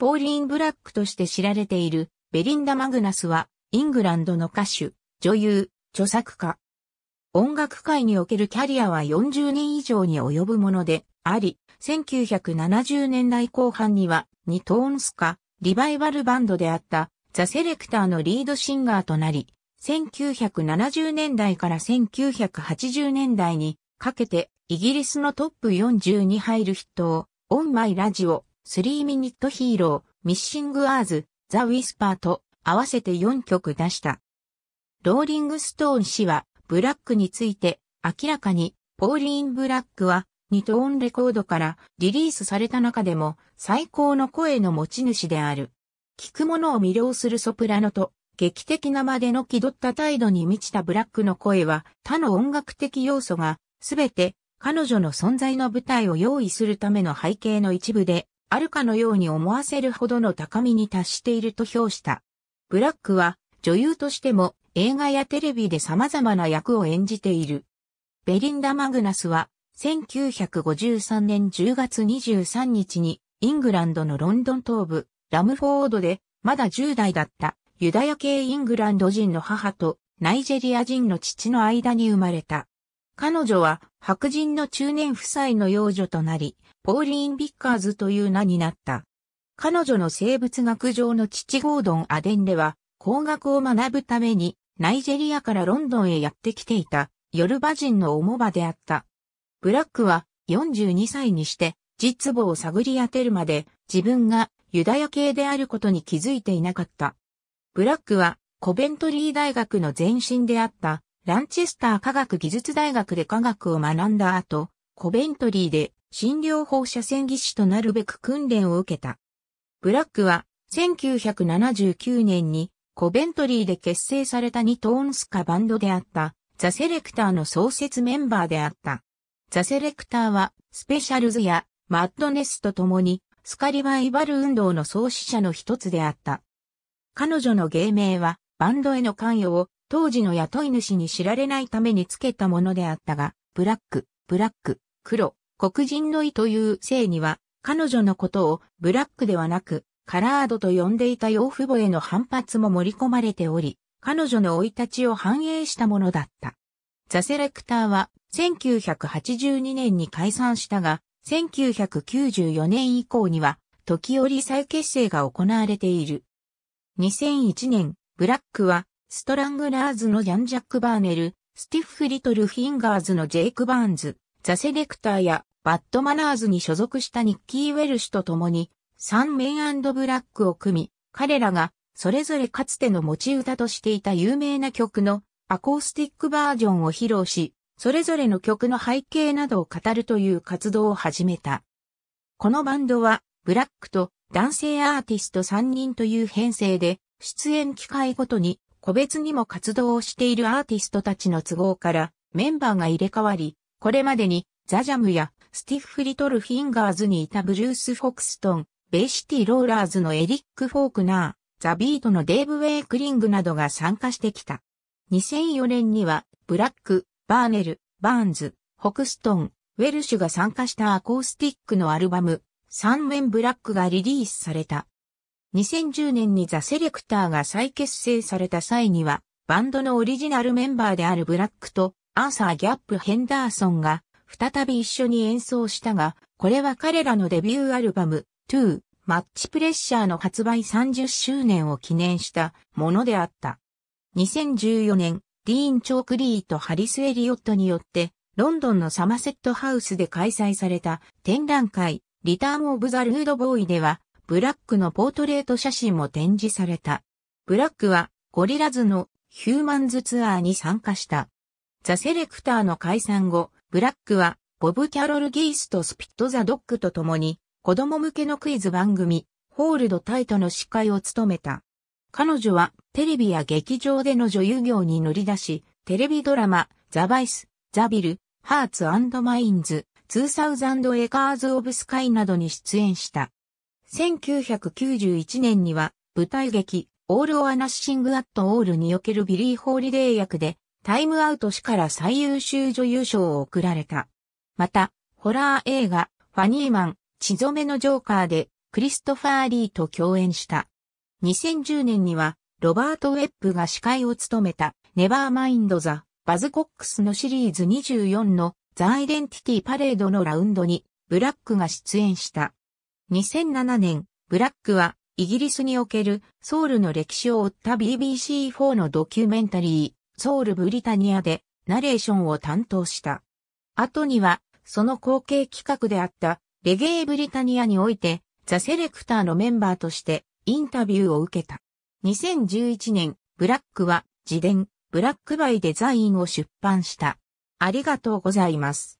ポーリーン・ブラックとして知られているベリンダ・マグナスは、イングランドの歌手、女優、著作家。音楽界におけるキャリアは40年以上に及ぶものであり、1970年代後半には、ニトーンスカ、リバイバルバンドであったザ・セレクターのリードシンガーとなり、1970年代から1980年代にかけてイギリスのトップ40に入る筆頭、を、オンマイラジオ、3ミニットヒーロー、ミッシングアーズ、ザ・ウィスパーと合わせて4曲出した。ローリングストーン氏は、ブラックについて、明らかに、ポーリーン・ブラックは、ニトーンレコードからリリースされた中でも最高の声の持ち主である。聞く者を魅了するソプラノと劇的なまでの気取った態度に満ちたブラックの声は他の音楽的要素がすべて彼女の存在の舞台を用意するための背景の一部であるかのように思わせるほどの高みに達していると評した。ブラックは女優としても映画やテレビで様々な役を演じている。ベリンダ・マグナスは1953年10月23日にイングランドのロンドン東部ラムフォードでまだ10代だったユダヤ系イングランド人の母とナイジェリア人の父の間に生まれた。彼女は白人の中年夫妻の幼女となり、ポーリーン・ビッカーズという名になった。彼女の生物学上の父ゴードン・アデンでは、工学を学ぶために、ナイジェリアからロンドンへやってきていた、ヨルバ人のおもばであった。ブラックは、42歳にして、実母を探り当てるまで、自分がユダヤ系であることに気づいていなかった。ブラックは、コベントリー大学の前身であった、ランチェスター科学技術大学で科学を学んだ後、コベントリーで診療放射線技師となるべく訓練を受けた。ブラックは1979年にコベントリーで結成されたニトーンスカバンドであったザ・セレクターの創設メンバーであった。ザ・セレクターはスペシャルズやマッドネスと共にスカリバイバル運動の創始者の一つであった。彼女の芸名はバンドへの関与を当時の雇い主に知られないためにつけたものであったが、ブラック、ブラック、黒、黒人の意という性には、彼女のことをブラックではなく、カラードと呼んでいた養父母への反発も盛り込まれており、彼女の老い立ちを反映したものだった。ザ・セレクターは1982年に解散したが、1994年以降には、時折再結成が行われている。2001年、ブラックは、ストラングラーズのジャン・ジャック・バーネル、スティッフ・リトル・フィンガーズのジェイク・バーンズ、ザ・セレクターやバッドマナーズに所属したニッキー・ウェルシュと共に、サン・メンブラックを組み、彼らが、それぞれかつての持ち歌としていた有名な曲のアコースティックバージョンを披露し、それぞれの曲の背景などを語るという活動を始めた。このバンドは、ブラックと男性アーティスト3人という編成で、出演機会ごとに個別にも活動をしているアーティストたちの都合からメンバーが入れ替わり、これまでにザジャムやスティッフ・リトル・フィンガーズにいたブルース・フォクストン、ベイシティ・ローラーズのエリック・フォークナー、ザ・ビートのデーブ・ウェイクリングなどが参加してきた。2004年には、ブラック、バーネル、バーンズ、ホクストン、ウェルシュが参加したアコースティックのアルバム、三面ブラックがリリースされた。2010年にザ・セレクターが再結成された際には、バンドのオリジナルメンバーであるブラックと、アーサー・ギャップ・ヘンダーソンが、再び一緒に演奏したが、これは彼らのデビューアルバム、2、マッチプレッシャーの発売30周年を記念したものであった。2014年、ディーン・チョークリーとハリス・エリオットによって、ロンドンのサマセットハウスで開催された展覧会、リターン・オブ・ザ・ルード・ボーイでは、ブラックのポートレート写真も展示された。ブラックは、ゴリラズのヒューマンズツアーに参加した。ザ・セレクターの解散後、ブラックは、ボブ・キャロル・ギースとスピット・ザ・ドッグと共に、子供向けのクイズ番組、ホールド・タイトの司会を務めた。彼女は、テレビや劇場での女優業に乗り出し、テレビドラマ、ザ・バイス、ザ・ビル、ハーツマインズ、ツーサウザンド・エカーズ・オブ・スカイなどに出演した。1991年には、舞台劇、オール・オア・ナッシング・アット・オールにおけるビリー・ホーリデー役で、タイムアウト氏から最優秀女優賞を贈られた。また、ホラー映画、ファニーマン、血染めのジョーカーで、クリストファー・リーと共演した。2010年には、ロバート・ウェップが司会を務めた、ネバーマインド・ザ・バズ・コックスのシリーズ24のザ・アイデンティティ・パレードのラウンドに、ブラックが出演した。2007年、ブラックは、イギリスにおけるソウルの歴史を追った BBC4 のドキュメンタリー。ソウル・ブリタニアでナレーションを担当した。後には、その後継企画であったレゲエ・ブリタニアにおいて、ザ・セレクターのメンバーとしてインタビューを受けた。2011年、ブラックは自伝、ブラックバイデザインを出版した。ありがとうございます。